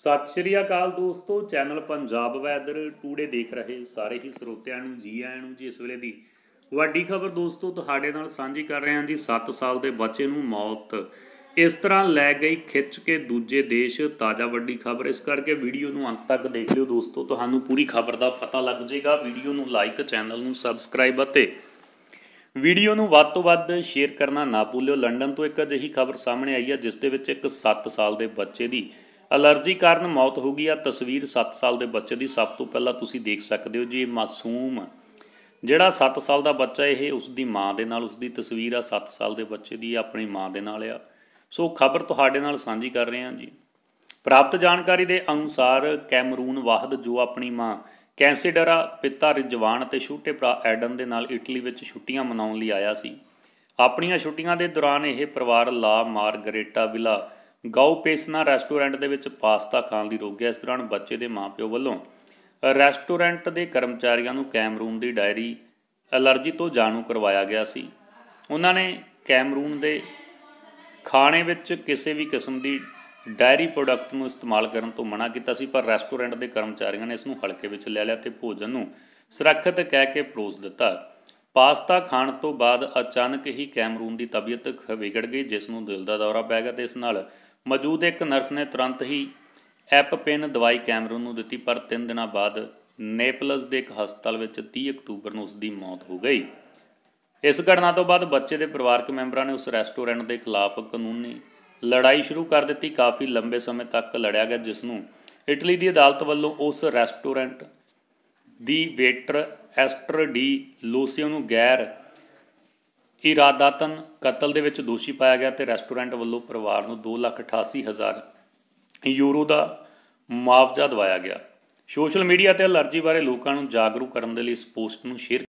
ਸਤਿ ਸ਼੍ਰੀ ਅਕਾਲ ਦੋਸਤੋ channel Punjab weather today ਦੇਖ ਰਹੇ ਸਾਰੇ ਹੀ ਸਰੋਤਿਆਂ ਨੂੰ ਜੀ ਆਇਆਂ ਨੂੰ ਜੀ ਇਸ ਵੇਲੇ ਦੀ ਵੱਡੀ ਖਬਰ ਦੋਸਤੋ ਤੁਹਾਡੇ ਨਾਲ ਸਾਂਝੀ ਕਰ ਰਹੇ ਹਾਂ ਜੀ 7 ਸਾਲ ਦੇ ਬੱਚੇ ਨੂੰ ਮੌਤ ਇਸ ਤਰ੍ਹਾਂ ਲੈ ਗਈ ਖਿੱਚ ਕੇ ਦੂਜੇ ਦੇਸ਼ ਤਾਜ਼ਾ ਵੱਡੀ ਖਬਰ ਇਸ ਕਰਕੇ ਵੀਡੀਓ ਨੂੰ ਅੰਤ ਤੱਕ ਦੇਖ ਲਿਓ ਦੋਸਤੋ ਤੁਹਾਨੂੰ ਪੂਰੀ ਖਬਰ ਦਾ ਪਤਾ ਲੱਗ ਜਾਏਗਾ ਵੀਡੀਓ ਨੂੰ ਲਾਈਕ ਚੈਨਲ ਨੂੰ ਸਬਸਕ੍ਰਾਈਬ ਅਤੇ ਵੀਡੀਓ ਨੂੰ ਵੱਧ ਤੋਂ ਵੱਧ ਸ਼ੇਅਰ ਕਰਨਾ ਨਾ ਭੁੱਲਿਓ ਲੰਡਨ ਤੋਂ ਇੱਕ ਅਜਿਹੀ ਖਬਰ ਸਾਹਮਣੇ ਆਈ ਹੈ ਜਿਸ ਦੇ ਵਿੱਚ ਇੱਕ 7 ਸਾਲ ਦੇ ਬੱਚੇ ਦੀ ਅਲਰਜੀ ਕਾਰਨ ਮੌਤ ਹੋ ਗਈ ਆ ਤਸਵੀਰ 7 ਸਾਲ ਦੇ ਬੱਚੇ ਦੀ ਸਭ ਤੋਂ ਪਹਿਲਾਂ ਤੁਸੀਂ ਦੇਖ ਸਕਦੇ ਹੋ ਜੀ ਮਾਸੂਮ ਜਿਹੜਾ 7 ਸਾਲ ਦਾ ਬੱਚਾ ਇਹ ਉਸ ਦੀ ਮਾਂ ਦੇ ਨਾਲ ਉਸ ਦੀ ਤਸਵੀਰ ਆ 7 ਸਾਲ ਦੇ ਬੱਚੇ ਦੀ ਆਪਣੀ ਮਾਂ ਦੇ ਨਾਲ ਆ ਸੋ ਖਬਰ ਤੁਹਾਡੇ ਨਾਲ ਸਾਂਝੀ ਕਰ ਰਹੇ ਹਾਂ ਜੀ ਪ੍ਰਾਪਤ ਜਾਣਕਾਰੀ ਦੇ ਅਨੁਸਾਰ ਕੈਮਰੂਨ ਵਾਹਦ ਜੋ ਆਪਣੀ ਮਾਂ ਕੈਂਸੀਡਰਾ ਪਿਤਾ ਰਿਜਵਾਨ ਅਤੇ ਛੋਟੇ ਭਰਾ ਐਡਨ ਦੇ ਨਾਲ ਇਟਲੀ ਵਿੱਚ ਛੁੱਟੀਆਂ ਮਨਾਉਣ ਲਈ ਆਇਆ ਸੀ ਆਪਣੀਆਂ ਛੁੱਟੀਆਂ ਦੇ ਦੌਰਾਨ ਇਹ ਪਰਿਵਾਰ ਲਾ ਮਾਰਗਰੇਟਾ ਵਿਲਾ ਗਾਉ ਪੇਸਨਾ ਰੈਸਟੋਰੈਂਟ ਦੇ ਵਿੱਚ ਪਾਸਤਾ ਖਾਣ ਦੀ ਰੋਗਿਆ ਇਸ ਦੌਰਾਨ ਬੱਚੇ ਦੇ ਮਾਪਿਓ ਵੱਲੋਂ ਰੈਸਟੋਰੈਂਟ ਦੇ ਕਰਮਚਾਰੀਆਂ ਨੂੰ ਕੈਮਰੂਨ ਦੀ ਡਾਇਰੀ ਅਲਰਜੀ ਤੋਂ ਜਾਣੂ ਕਰਵਾਇਆ ਗਿਆ ਸੀ ਉਹਨਾਂ ਨੇ ਕੈਮਰੂਨ ਦੇ ਖਾਣੇ ਵਿੱਚ ਕਿਸੇ ਵੀ ਕਿਸਮ ਦੀ ਡਾਇਰੀ ਪ੍ਰੋਡਕਟ ਨੂੰ ਇਸਤੇਮਾਲ ਕਰਨ ਤੋਂ ਮਨਾ ਕੀਤਾ ਸੀ ਪਰ ਰੈਸਟੋਰੈਂਟ ਦੇ ਕਰਮਚਾਰੀਆਂ ਨੇ ਇਸ ਨੂੰ ਹਲਕੇ ਵਿੱਚ ਲੈ ਲਿਆ ਤੇ ਭੋਜਨ ਨੂੰ ਸੁਰੱਖਿਅਤ ਕਹਿ ਕੇ ਪਰੋਸ ਦਿੱਤਾ ਪਾਸਤਾ ਖਾਣ ਤੋਂ ਬਾਅਦ ਅਚਾਨਕ ਹੀ ਕੈਮਰੂਨ ਦੀ ਤਬੀਅਤ ਵਿਗੜ ਗਈ ਜਿਸ ਨੂੰ ਦਿਲ ਦਾ ਦੌਰਾ ਪੈ ਗਿਆ ਤੇ ਇਸ ਨਾਲ ਮੌਜੂਦ ਇੱਕ ਨਰਸ ਨੇ ਤੁਰੰਤ ਹੀ ਐਪਪਿਨ ਦਵਾਈ ਕੈਮਰੂਨ ਨੂੰ ਦਿੱਤੀ ਪਰ 3 ਦਿਨਾਂ ਬਾਅਦ ਨੇਪਲਸ ਦੇ ਇੱਕ ਹਸਪਤਾਲ ਵਿੱਚ 30 ਅਕਤੂਬਰ ਨੂੰ ਉਸ ਦੀ ਮੌਤ ਹੋ ਗਈ ਇਸ ਘਟਨਾ ਤੋਂ ਬਾਅਦ ਬੱਚੇ ਦੇ ਪਰਿਵਾਰਕ ਮੈਂਬਰਾਂ ਨੇ ਉਸ ਰੈਸਟੋਰੈਂਟ ਦੇ ਖਿਲਾਫ ਕਾਨੂੰਨੀ ਲੜਾਈ ਸ਼ੁਰੂ ਕਰ ਦਿੱਤੀ ਕਾਫੀ ਲੰਬੇ ਸਮੇਂ ਤੱਕ ਲੜਿਆ ਗਿਆ ਜਿਸ ਨੂੰ ਇਟਲੀ ਦੀ ਅਦਾਲਤ ਵੱਲੋਂ ਉਸ ਰੈਸਟੋਰੈਂਟ ਦੀ ਵੇਟਰ ਐਸਟਰ ਡੀ ਲੂਸੀਓ ਨੂੰ ਗੈਰ ਇਰਾਦਾਤਨ ਕਤਲ ਦੇ ਵਿੱਚ ਦੋਸ਼ੀ ਪਾਇਆ ਗਿਆ ਤੇ ਰੈਸਟੋਰੈਂਟ ਵੱਲੋਂ ਪਰਿਵਾਰ ਨੂੰ 288000 ਯੂਰੋ ਦਾ ਮੁਆਵਜ਼ਾ ਦਿਵਾਇਆ ਗਿਆ ਸੋਸ਼ਲ ਮੀਡੀਆ ਤੇ ਅਲਰਜੀ ਬਾਰੇ ਲੋਕਾਂ ਨੂੰ ਜਾਗਰੂਕ ਕਰਨ ਦੇ ਲਈ ਇਸ ਪੋਸਟ ਨੂੰ ਸ਼ੇਅਰ